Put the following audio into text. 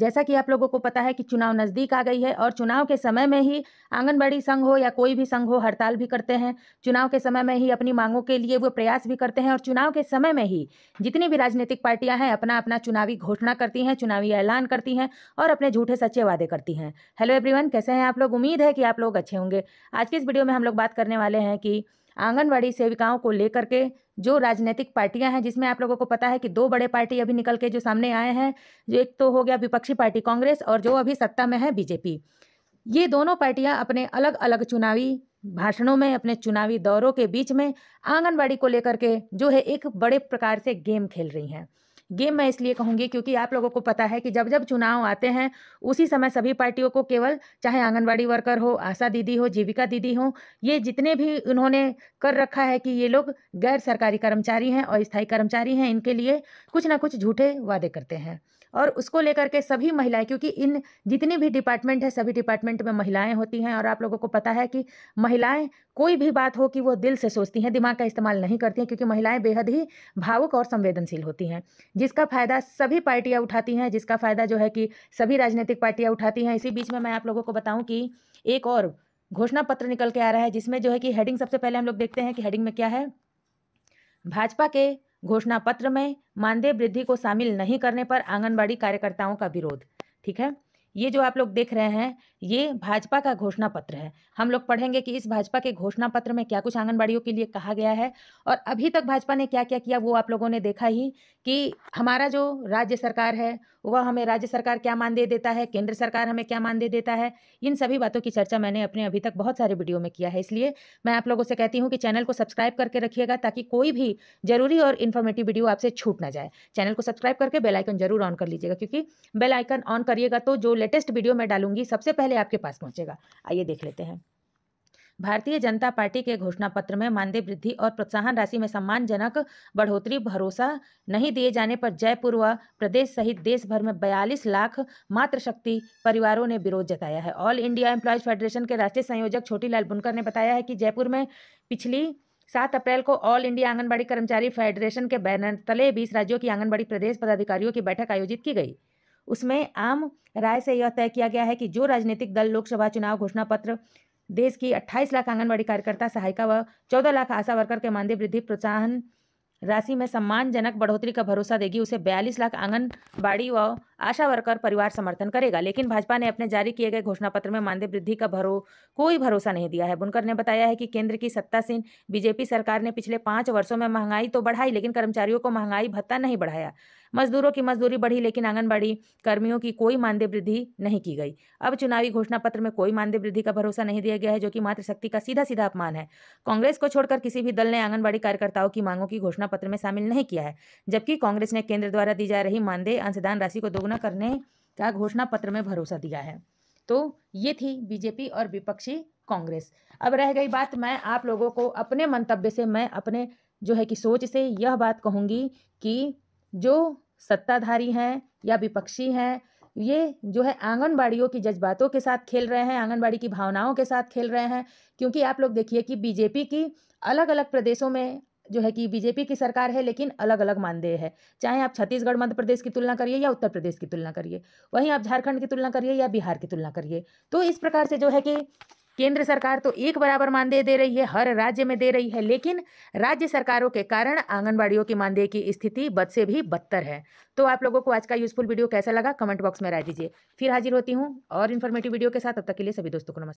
जैसा कि आप लोगों को पता है कि चुनाव नज़दीक आ गई है और चुनाव के समय में ही आंगनबाड़ी संघ हो या कोई भी संघ हो हड़ताल भी करते हैं चुनाव के समय में ही अपनी मांगों के लिए वो प्रयास भी करते हैं और चुनाव के समय में ही जितनी भी राजनीतिक पार्टियां हैं अपना अपना चुनावी घोषणा करती हैं चुनावी ऐलान करती हैं और अपने झूठे सच्चे वादे करती हैं हेलो एवरीवन कैसे हैं आप लोग उम्मीद है कि आप लोग अच्छे होंगे आज के इस वीडियो में हम लोग बात करने वाले हैं कि आंगनवाड़ी सेविकाओं को लेकर के जो राजनीतिक पार्टियां हैं जिसमें आप लोगों को पता है कि दो बड़े पार्टी अभी निकल के जो सामने आए हैं जो एक तो हो गया विपक्षी पार्टी कांग्रेस और जो अभी सत्ता में है बीजेपी ये दोनों पार्टियां अपने अलग अलग चुनावी भाषणों में अपने चुनावी दौरों के बीच में आंगनबाड़ी को लेकर के जो है एक बड़े प्रकार से गेम खेल रही हैं गेम मैं इसलिए कहूँगी क्योंकि आप लोगों को पता है कि जब जब चुनाव आते हैं उसी समय सभी पार्टियों को केवल चाहे आंगनबाड़ी वर्कर हो आशा दीदी हो जीविका दीदी हो ये जितने भी उन्होंने कर रखा है कि ये लोग गैर सरकारी कर्मचारी हैं और स्थायी कर्मचारी हैं इनके लिए कुछ ना कुछ झूठे वादे करते हैं और उसको लेकर के सभी महिलाएं क्योंकि इन जितनी भी डिपार्टमेंट है सभी डिपार्टमेंट में महिलाएं होती हैं और आप लोगों को पता है कि महिलाएं कोई भी बात हो कि वो दिल से सोचती हैं दिमाग का इस्तेमाल नहीं करती हैं क्योंकि महिलाएं बेहद ही भावुक और संवेदनशील होती हैं जिसका फ़ायदा सभी पार्टियाँ उठाती हैं जिसका फ़ायदा जो है कि सभी राजनीतिक पार्टियाँ उठाती हैं इसी बीच में मैं आप लोगों को बताऊँ कि एक और घोषणा पत्र निकल के आ रहा है जिसमें जो है कि हेडिंग सबसे पहले हम लोग देखते हैं कि हेडिंग में क्या है भाजपा के घोषणा पत्र में मानदेय वृद्धि को शामिल नहीं करने पर आंगनबाड़ी कार्यकर्ताओं का विरोध ठीक है ये जो आप लोग देख रहे हैं ये भाजपा का घोषणा पत्र है हम लोग पढ़ेंगे कि इस भाजपा के घोषणा पत्र में क्या कुछ आंगनबाड़ियों के लिए कहा गया है और अभी तक भाजपा ने क्या क्या किया वो आप लोगों ने देखा ही कि हमारा जो राज्य सरकार है वह हमें राज्य सरकार क्या मानदेय देता है केंद्र सरकार हमें क्या मानदेय देता है इन सभी बातों की चर्चा मैंने अपने अभी तक बहुत सारे वीडियो में किया है इसलिए मैं आप लोगों से कहती हूँ कि चैनल को सब्सक्राइब करके रखिएगा ताकि कोई भी जरूरी और इन्फॉर्मेटिव वीडियो आपसे छूट ना जाए चैनल को सब्सक्राइब करके बेलाइकन जरूर ऑन कर लीजिएगा क्योंकि बेलाइकन ऑन करिएगा तो जो लेटेस्ट वीडियो मैं डालूंगी सबसे पहले आपके पास पहुँचेगा आइए देख लेते हैं भारतीय जनता पार्टी के घोषणा पत्र में मानदेय वृद्धि और प्रोत्साहन राशि में सम्मानजनक बढ़ोतरी भरोसा नहीं दिए जाने पर जयपुर व प्रदेश सहित देश भर में बयालीस लाख मातृशक्ति परिवारों ने विरोध जताया है ऑल इंडिया एम्प्लॉयज फेडरेशन के राष्ट्रीय संयोजक छोटी लाल बुनकर ने बताया है कि जयपुर में पिछली सात अप्रैल को ऑल इंडिया आंगनबाड़ी कर्मचारी फेडरेशन के बैनर तले बीस राज्यों की आंगनबाड़ी प्रदेश पदाधिकारियों की बैठक आयोजित की गई उसमें आम राय से यह तय किया गया है कि जो राजनीतिक दल लोकसभा चुनाव घोषणा पत्र देश की 28 लाख आंगनबाड़ी कार्यकर्ता सहायिका व 14 लाख आशा वर्कर के मानदेय वृद्धि प्रोत्साहन राशि में सम्मानजनक बढ़ोतरी का भरोसा देगी उसे बयालीस लाख आंगनबाड़ी व आशा वर्कर परिवार समर्थन करेगा लेकिन भाजपा ने अपने जारी किए गए घोषणा पत्र में मानदेय वृद्धि का भरो कोई भरोसा नहीं दिया है बुनकर ने बताया है कि केंद्र की सत्तासीन बीजेपी सरकार ने पिछले पांच वर्षों में महंगाई तो बढ़ाई लेकिन कर्मचारियों को महंगाई भत्ता नहीं बढ़ाया मजदूरों की मजदूरी बढ़ी लेकिन आंगनबाड़ी कर्मियों की कोई मानदेय वृद्धि नहीं की गई अब चुनावी घोषणा पत्र में कोई मानदेय वृद्धि का भरोसा नहीं दिया गया है जो कि मातृशक्ति का सीधा सीधा अपमान है कांग्रेस को छोड़कर किसी भी दल ने आंगनबाड़ी कार्यकर्ताओं की मांगों की घोषणा पत्र में शामिल नहीं किया है जबकि कांग्रेस ने केंद्र द्वारा दी जा रही मानदेय अंशदान राशि को दोगुना घोषणा करने का घोषणा पत्र में भरोसा दिया है तो ये थी बीजेपी और विपक्षी कांग्रेस अब रह गई बात मैं आप लोगों को अपने मंतव्य से मैं अपने जो है कि सोच से यह बात कहूँगी कि जो सत्ताधारी हैं या विपक्षी हैं ये जो है आंगनबाड़ियों की जज्बातों के साथ खेल रहे हैं आंगनबाड़ी की भावनाओं के साथ खेल रहे हैं क्योंकि आप लोग देखिए कि बीजेपी की अलग अलग प्रदेशों में जो है कि बीजेपी की सरकार है लेकिन अलग अलग मानदेय है चाहे आप छत्तीसगढ़ मध्य प्रदेश की तुलना करिए या उत्तर प्रदेश की तुलना करिए वहीं आप झारखंड की तुलना करिए या बिहार की तुलना करिए तो इस प्रकार से जो है कि केंद्र सरकार तो एक बराबर मानदेय दे रही है हर राज्य में दे रही है लेकिन राज्य सरकारों के कारण आंगनबाड़ियों की मानदेय की स्थिति बद से भी बदतर है तो आप लोगों को आज का यूजफुल वीडियो कैसा लगा कमेंट बॉक्स में राय दीजिए फिर हाजिर होती हूँ और इन्फॉर्मेटिव वीडियो के साथ अब तक के लिए सभी दोस्तों को नमस्कार